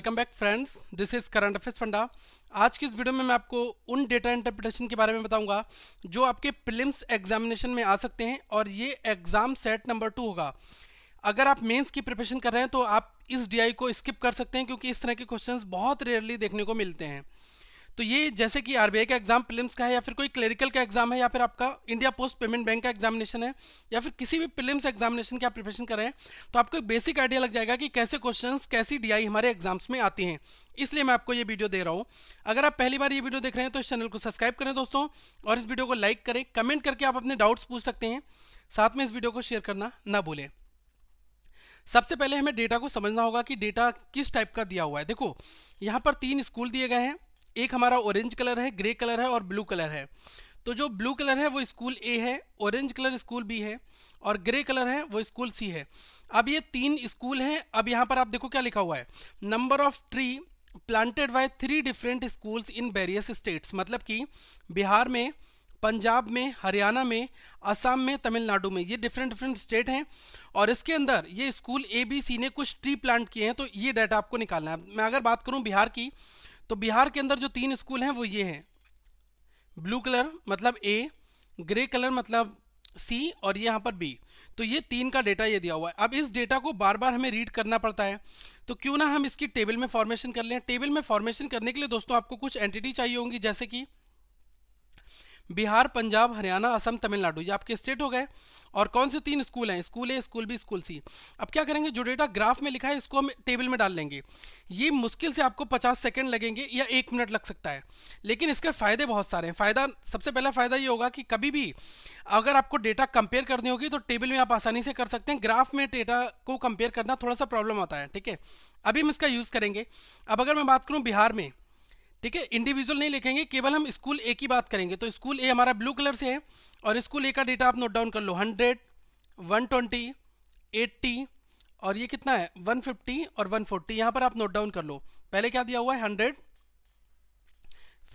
welcome back friends this is current affairs फंडा आज की इस वीडियो में मैं आपको उन डेटा इंटरप्रिटेशन के बारे में बताऊंगा जो आपके प्रिलिम्स एग्जामिनेशन में आ सकते हैं और ये एग्जाम सेट नंबर टू होगा अगर आप मेंस की प्रिपरेशन कर रहे हैं तो आप इस डीआई को स्किप कर सकते हैं क्योंकि इस तरह के क्वेश्चन बहुत रेयरली देखने को मिलते हैं तो ये जैसे कि आरबीआई का एग्जाम प्रिलिम्स का है या फिर कोई क्लरिकल का एग्जाम है या फिर आपका इंडिया पोस्ट पेमेंट बैंक का एग्जामिनेशन है या फिर किसी भी प्रिलिम्स एग्जामिनेशन की आप प्रिपरेशन कर रहे हैं तो आपको एक बेसिक आइडिया लग जाएगा कि कैसे क्वेश्चन कैसी डी हमारे एग्जाम्स में आती हैं इसलिए मैं आपको ये वीडियो दे रहा हूँ अगर आप पहली बार ये वीडियो देख रहे हैं तो इस चैनल को सब्सक्राइब करें दोस्तों और इस वीडियो को लाइक करें कमेंट करके आप अपने डाउट्स पूछ सकते हैं साथ में इस वीडियो को शेयर करना ना भूलें सबसे पहले हमें डेटा को समझना होगा कि डेटा किस टाइप का दिया हुआ है देखो यहाँ पर तीन स्कूल दिए गए हैं एक हमारा ऑरेंज कलर है ग्रे कलर है और ब्लू कलर है तो जो ब्लू कलर है वो स्कूल ए है ऑरेंज कलर स्कूल बी है और ग्रे कलर है वो स्कूल सी है अब ये तीन स्कूल हैं अब यहाँ पर आप देखो क्या लिखा हुआ है number of tree planted by three different schools in various states मतलब कि बिहार में पंजाब में हरियाणा में असम में तमिलनाडु में ये डिफरेंट डिफरेंट स्टेट हैं और इसके अंदर ये स्कूल ए बी सी ने कुछ ट्री प्लांट किए हैं तो ये डाटा आपको निकालना है मैं अगर बात करूँ बिहार की तो बिहार के अंदर जो तीन स्कूल हैं वो ये हैं ब्लू कलर मतलब ए ग्रे कलर मतलब सी और ये यहाँ पर बी तो ये तीन का डेटा ये दिया हुआ है अब इस डेटा को बार बार हमें रीड करना पड़ता है तो क्यों ना हम इसकी टेबल में फॉर्मेशन कर लें टेबल में फॉर्मेशन करने के लिए दोस्तों आपको कुछ एंटिटी चाहिए होंगी जैसे कि बिहार पंजाब हरियाणा असम तमिलनाडु ये आपके स्टेट हो गए और कौन से तीन स्कूल हैं school A school B school C अब क्या करेंगे जो डेटा ग्राफ में लिखा है इसको हम टेबल में डाल लेंगे ये मुश्किल से आपको 50 सेकंड लगेंगे या एक मिनट लग सकता है लेकिन इसके फ़ायदे बहुत सारे हैं फ़ायदा सबसे पहला फ़ायदा ये होगा कि कभी भी अगर आपको डेटा कंपेयर करनी होगी तो टेबल में आप आसानी से कर सकते हैं ग्राफ में डेटा को कंपेयर करना थोड़ा सा प्रॉब्लम आता है ठीक है अभी हम इसका यूज़ करेंगे अब अगर मैं बात करूँ बिहार में ठीक है इंडिविजुअल नहीं लिखेंगे केवल हम स्कूल ए की बात करेंगे तो स्कूल ए हमारा ब्लू कलर से है और स्कूल ए का डेटा आप नोट डाउन कर लो हंड्रेड वन ट्वेंटी एट्टी और ये कितना है 150 और 140 फोर्टी यहाँ पर आप नोट डाउन कर लो पहले क्या दिया हुआ है 100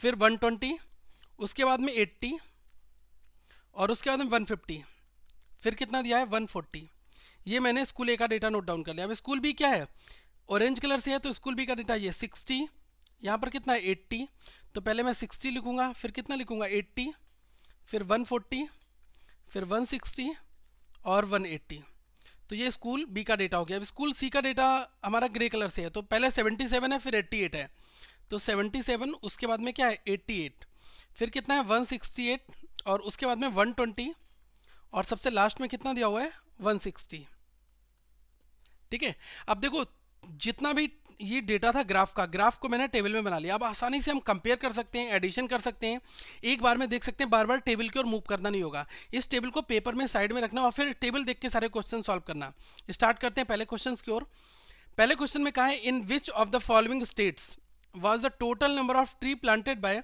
फिर 120 उसके बाद में 80 और उसके बाद में 150 फिर कितना दिया है फोर्टी ये मैंने स्कूल ए का डेटा नोट डाउन कर लिया अब स्कूल बी क्या है ऑरेंज कलर से है तो स्कूल बी का डेटा ये सिक्सटी यहाँ पर कितना है एट्टी तो पहले मैं सिक्सटी लिखूँगा फिर कितना लिखूँगा एट्टी फिर वन फोर्टी फिर वन सिक्सटी और वन एट्टी तो ये स्कूल बी का डेटा हो गया अब स्कूल सी का डेटा हमारा ग्रे कलर से है तो पहले सेवेंटी सेवन है फिर एट्टी एट है तो सेवेंटी सेवन उसके बाद में क्या है एट्टी एट फिर कितना है वन सिक्सटी एट और उसके बाद में वन ट्वेंटी और सबसे लास्ट में कितना दिया हुआ है वन सिक्सटी ठीक है अब देखो जितना भी ये डेटा था ग्राफ का ग्राफ को मैंने टेबल में बना लिया अब आसानी से हम कंपेयर कर सकते हैं एडिशन कर सकते हैं एक बार में देख सकते हैं बार बार टेबल की ओर मूव करना नहीं होगा इस टेबल को पेपर में साइड में रखना और फिर टेबल देख के सारे क्वेश्चन सॉल्व करना स्टार्ट करते हैं पहले क्वेश्चन की ओर पहले क्वेश्चन में कहा है in which of the following states was the total number of tree planted by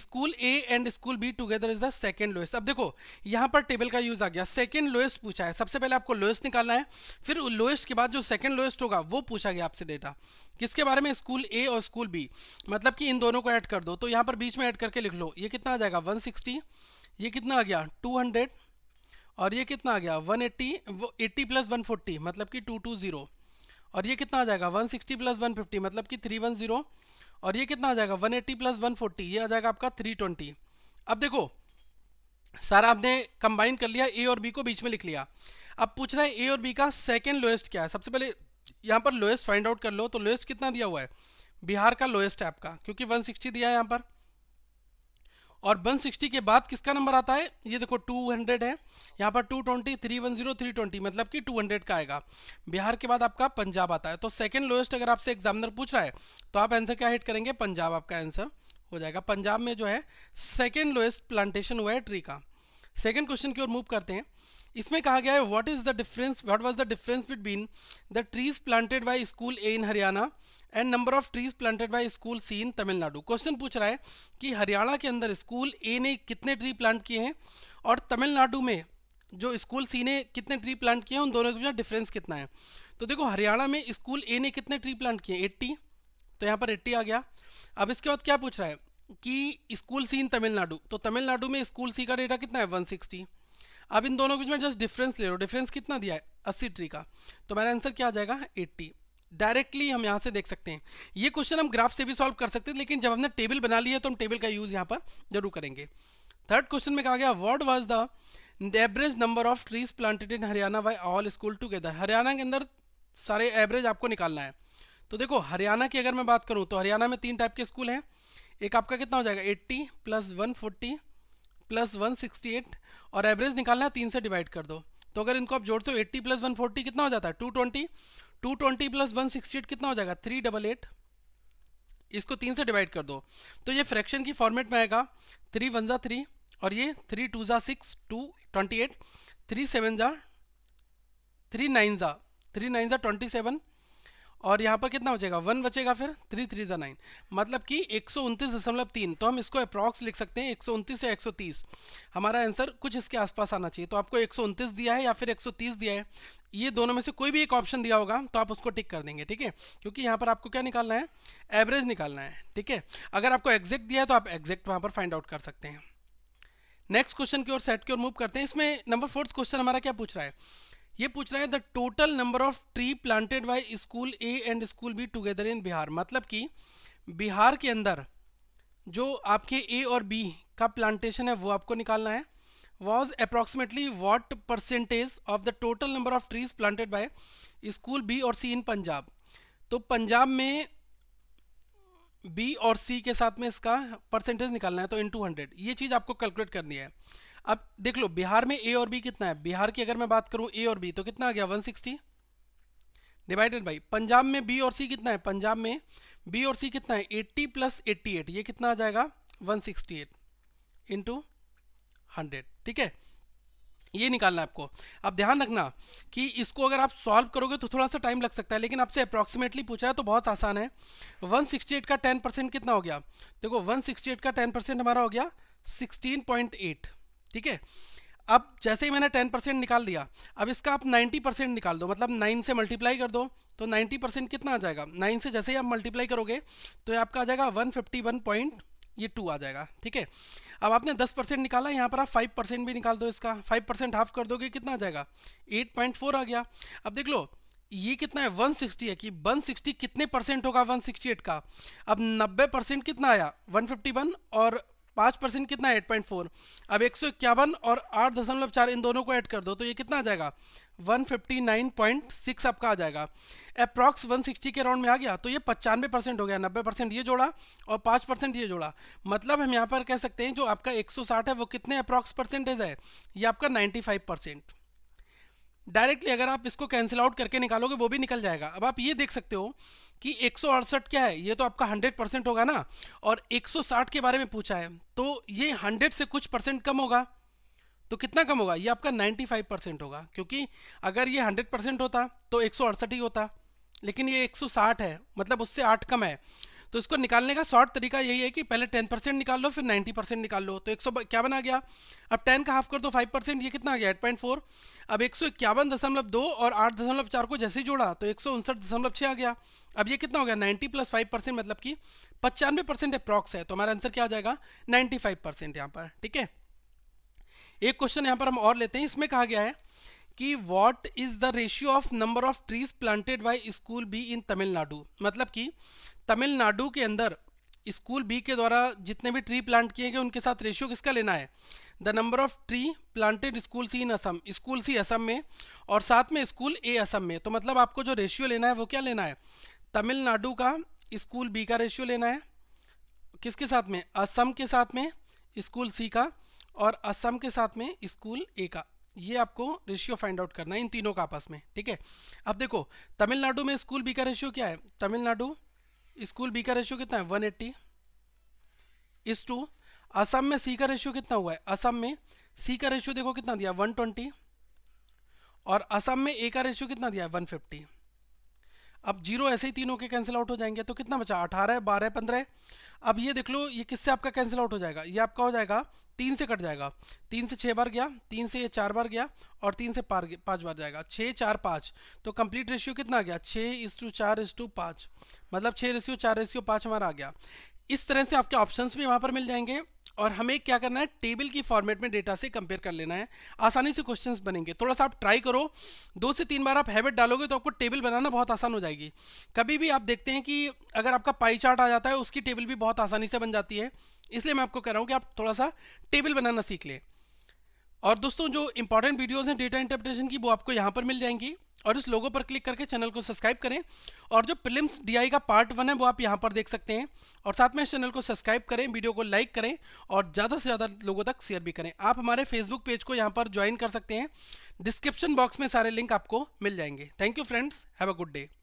school A and school B together is the second lowest अब देखो यहां पर टेबल का यूज आ गया सेकेंड लोएस्ट पूछा है सबसे पहले आपको लोएस्ट निकालना है फिर लोएस्ट के बाद जो सेकेंड लोएस्ट होगा वो पूछा गया आपसे डेटा किसके बारे में स्कूल ए और स्कूल बी मतलब कि इन दोनों को ऐड कर दो तो यहाँ पर बीच में ऐड करके लिख लो ये कितना आ जाएगा 160 ये कितना आ गया 200 और ये कितना आ गया 180 वो एट्टी प्लस 140 मतलब कि 220 और ये कितना आ जाएगा 160 प्लस 150 मतलब कि 310 और ये कितना आ जाएगा 180 एट्टी प्लस वन ये आ जाएगा आपका 320 अब देखो सारा आपने कंबाइन कर लिया ए और बी को बीच में लिख लिया अब पूछ रहा है ए और बी का सेकेंड लोएस्ट क्या है सबसे पहले यहाँ पर लोएस्ट फाइंड आउट कर लो तो लोएस्ट कितना दिया हुआ है बिहार का लोएस्ट है आपका क्योंकि 160 दिया है यहाँ पर और 160 के बाद किसका नंबर आता है ये देखो 200 है यहाँ पर 220 310 320 मतलब कि 200 का आएगा बिहार के बाद आपका पंजाब आता है तो सेकंड लोएस्ट अगर आपसे एग्जामिनर पूछ रहा है तो आप आंसर क्या हिट करेंगे पंजाब आपका आंसर हो जाएगा पंजाब में जो है सेकेंड लोएस्ट प्लांटेशन हुआ है ट्री का सेकेंड क्वेश्चन की ओर मूव करते हैं इसमें कहा गया है what is the difference what was the difference between the trees planted by school A in Haryana and number of trees planted by school C in Tamil Nadu question पूछ रहा है कि हरियाणा के अंदर स्कूल ए ने कितने ट्री प्लांट किए हैं और तमिलनाडु में जो स्कूल सी ने कितने ट्री प्लांट किए हैं उन दोनों के बीच डिफरेंस कितना है तो देखो हरियाणा में स्कूल ए ने कितने ट्री प्लांट किए एट्टी तो यहाँ पर एट्टी आ गया अब इसके बाद क्या पूछ रहा है कि स्कूल सी इन तमिलनाडु तो तमिलनाडु में स्कूल सी का डेटा कितना है 160 अब इन दोनों के बीच में जस्ट डिफरेंस ले लो डिफरेंस कितना दिया है अस्सी ट्री का तो मेरा आंसर क्या आ जाएगा एट्टी डायरेक्टली हम यहाँ से देख सकते हैं ये क्वेश्चन हम ग्राफ से भी सॉल्व कर सकते हैं लेकिन जब हमने टेबल बना लिया तो हम टेबल का यूज़ यहाँ पर जरूर करेंगे थर्ड क्वेश्चन में कहा गया what was the average number of trees planted in Haryana by all school together Haryana के अंदर सारे एवरेज आपको निकालना है तो देखो हरियाणा की अगर मैं बात करूँ तो हरियाणा में तीन टाइप के स्कूल हैं एक आपका कितना हो जाएगा 80 प्लस 140 प्लस 168 और एवरेज निकालना है तीन से डिवाइड कर दो तो अगर इनको आप जोड़ते हो 80 प्लस 140 कितना हो जाता है 220 two twenty plus one sixty eight कितना हो जाएगा थ्री डबल एट इसको तीन से डिवाइड कर दो तो ये फ्रैक्शन की फॉर्मेट में आएगा थ्री वन ज़ा थ्री और ये थ्री टू ज़ा six two twenty eight three seven ज़ा थ्री नाइन ज़ा थ्री नाइन ज़ा ट्वेंटी सेवन और यहाँ पर कितना बचेगा वन बचेगा फिर थ्री थ्री जो नाइन मतलब कि एक सौ उनतीस दशमलव तीन तो हम इसको अप्रॉक्स लिख सकते हैं एक सौ उनतीस से एक सौ तीस हमारा आंसर कुछ इसके आसपास आना चाहिए तो आपको एक सौ उनतीस दिया है या फिर एक सौ तीस दिया है ये दोनों में से कोई भी एक ऑप्शन दिया होगा तो आप उसको टिक कर देंगे ठीक है क्योंकि यहाँ पर आपको क्या निकालना है एवरेज निकालना है ठीक है अगर आपको एग्जैक्ट दिया है तो आप एग्जैक्ट वहाँ पर फाइंड आउट कर सकते हैं नेक्स्ट क्वेश्चन की ओर सेट की ओर मूव करते हैं इसमें नंबर फोर्थ क्वेश्चन हमारा क्या पूछ रहा है ये पूछ रहा है the total number of tree planted by school A and school B together in Bihar मतलब कि बिहार के अंदर जो आपके ए और बी का प्लांटेशन है वो आपको निकालना है was approximately what percentage of the total number of trees planted by school B और सी इन पंजाब तो पंजाब में बी और सी के साथ में इसका परसेंटेज निकालना है तो इन टू हंड्रेड ये चीज़ आपको कैलकुलेट करनी है अब देख लो बिहार में ए और बी कितना है बिहार की अगर मैं बात करूं ए और बी तो कितना आ गया 160 डिवाइडेड बाई पंजाब में बी और सी कितना है पंजाब में बी और सी कितना है 80 प्लस 88 ये कितना आ जाएगा 168 सिक्सटी एट इंटू हंड्रेड ठीक है ये निकालना है आपको अब ध्यान रखना कि इसको अगर आप सॉल्व करोगे तो थोड़ा सा टाइम लग सकता है लेकिन आपसे अप्रॉक्सीमेटली पूछा है तो बहुत आसान है 168 का 10 परसेंट कितना हो गया देखो 168 का 10 परसेंट हमारा हो गया 16.8 ठीक है अब जैसे ही मैंने टेन परसेंट निकाल दिया अब इसका आप नाइन्टी परसेंट निकाल दो मतलब नाइन से मल्टीप्लाई कर दो तो नाइन्टी परसेंट कितना आ जाएगा नाइन से जैसे ही आप मल्टीप्लाई करोगे तो ये आपका आ जाएगा वन फिफ्टी वन पॉइंट ये टू आ जाएगा ठीक है अब आपने दस परसेंट निकाला यहाँ पर आप फाइव परसेंट भी निकाल दो इसका फाइव परसेंट हाफ कर दोगे कितना आ जाएगा एट पॉइंट फोर आ गया अब देख लो ये कितना है सिक्सटी है कि सिक्सटी कितने परसेंट होगा एट का अब नब्बे परसेंट कितना आया वन और पाँच परसेंट कितना एट पॉइंट फोर अब एक सौ इक्यावन और आठ दशमलव चार इन दोनों को ऐड कर दो तो ये कितना आ जाएगा one fifty nine point six आपका आ जाएगा अप्रॉक्स वन सिक्सटी के राउंड में आ गया तो ये पचानवे परसेंट हो गया नब्बे परसेंट ये जोड़ा और पाँच परसेंट ये जोड़ा मतलब हम यहाँ पर कह सकते हैं जो आपका एक सौ साठ है वो कितने अप्रॉक्स परसेंटेज है ये आपका नाइन्टी फाइव परसेंट डायरेक्टली अगर आप इसको कैंसिल आउट करके निकालोगे वो भी निकल जाएगा अब आप ये देख सकते हो कि एक क्या है ये तो आपका 100 परसेंट होगा ना और 160 के बारे में पूछा है तो ये 100 से कुछ परसेंट कम होगा तो कितना कम होगा ये आपका 95 परसेंट होगा क्योंकि अगर ये 100 परसेंट होता तो एक ही होता लेकिन ये 160 है मतलब उससे आठ कम है तो इसको निकालने का शॉर्ट तरीका यही है कि पहले टेन परसेंट निकाल लो फिर नाइन्टी परसेंट निकाल लो तो एक सौ क्या बना गया अब टेन का हाफ कर दो फाइव परसेंट ये कितना आ गया एट पॉइंट फोर अब एक सौ इक्यावन दशमलव दो और आठ दशमलव चार को जैसे ही जोड़ा तो एक सौ उनसठ दशमलव छः आ गया अब ये कितना हो गया नाइन्टी प्लस फाइव परसेंट मतलब कि पचानवे परसेंट अप्रॉक्स है तो हमारा आंसर क्या आ जाएगा नाइन्टी फाइव परसेंट यहाँ पर ठीक है एक क्वेश्चन यहाँ पर हम और लेते हैं इसमें कहा गया है कि what is the ratio of number of trees planted by school B in Tamil Nadu मतलब कि तमिलनाडु के अंदर स्कूल बी के द्वारा जितने भी ट्री प्लांट किए गए उनके साथ रेशियो किसका लेना है the number of tree planted school C in Assam school C Assam में और साथ में स्कूल ए असम में तो मतलब आपको जो रेशियो लेना है वो क्या लेना है तमिलनाडु का स्कूल बी का रेशियो लेना है किसके साथ में असम के साथ में स्कूल सी का और असम के साथ में स्कूल ए का ये आपको रेशियो फाइंड आउट करना है इन तीनों का आपस में ठीक है अब देखो तमिलनाडु में स्कूल बी का रेशियो क्या है तमिलनाडु स्कूल बी का रेशियो कितना है one eighty is to Assam में सी का रेशियो कितना हुआ है असम में सी का रेशियो देखो कितना दिया वन ट्वेंटी और असम में ए का रेशियो कितना दिया है वन फिफ्टी अब जीरो ऐसे ही तीनों के कैंसिल आउट हो जाएंगे तो कितना बचा अठारह बारह पंद्रह अब ये देख लो ये किससे आपका कैंसिल आउट हो जाएगा ये आपका हो जाएगा तीन से कट जाएगा तीन से छः बार गया तीन से ये चार बार गया और तीन से पार पाँच बार जाएगा छः चार पाँच तो कंप्लीट रेशियो कितना आ गया छः इस टू चार इस टू पाँच मतलब छः रेशियो चार रेशियो पाँच हमारा आ गया इस तरह से आपके ऑप्शंस भी वहाँ पर मिल जाएंगे और हमें क्या करना है टेबल की फॉर्मेट में डेटा से कंपेयर कर लेना है आसानी से क्वेश्चंस बनेंगे थोड़ा सा आप ट्राई करो दो से तीन बार आप हैबिट डालोगे तो आपको टेबल बनाना बहुत आसान हो जाएगी कभी भी आप देखते हैं कि अगर आपका पाई चार्ट आ जाता है उसकी टेबल भी बहुत आसानी से बन जाती है इसलिए मैं आपको कह रहा हूँ कि आप थोड़ा सा टेबल बनाना सीख लें और दोस्तों जो इंपॉर्टेंट वीडियोज़ हैं डेटा इंटरप्रिटेशन की वो आपको यहाँ पर मिल जाएंगी और इस लोगो पर क्लिक करके चैनल को सब्सक्राइब करें और जो प्रिलिम्स डीआई का पार्ट वन है वो आप यहाँ पर देख सकते हैं और साथ में इस चैनल को सब्सक्राइब करें वीडियो को लाइक करें और ज़्यादा से ज़्यादा लोगों तक शेयर भी करें आप हमारे फेसबुक पेज को यहाँ पर ज्वाइन कर सकते हैं डिस्क्रिप्शन बॉक्स में सारे लिंक आपको मिल जाएंगे thank you friends have a good day